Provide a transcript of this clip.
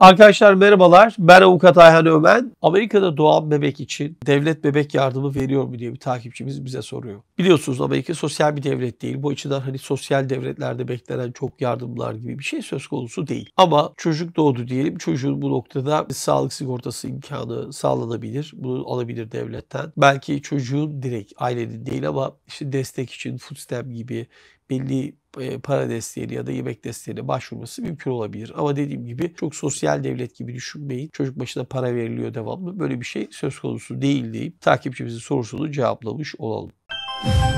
Arkadaşlar merhabalar. Ben Avukat Ayhan Ömen. Amerika'da doğan bebek için devlet bebek yardımı veriyor mu diye bir takipçimiz bize soruyor. Biliyorsunuz Amerika sosyal bir devlet değil. Bu açıdan hani sosyal devletlerde beklenen çok yardımlar gibi bir şey söz konusu değil. Ama çocuk doğdu diyelim. Çocuğun bu noktada sağlık sigortası imkanı sağlanabilir. Bunu alabilir devletten. Belki çocuğun direkt ailenin değil ama işte destek için food stamp gibi belli e, para desteğiyle ya da yemek desteğiyle başvurması mümkün olabilir. Ama dediğim gibi çok sosyal devlet gibi düşünmeyin. Çocuk başına para veriliyor devamlı. Böyle bir şey söz konusu değil deyip takipçimizin sorusunu cevaplamış olalım. Müzik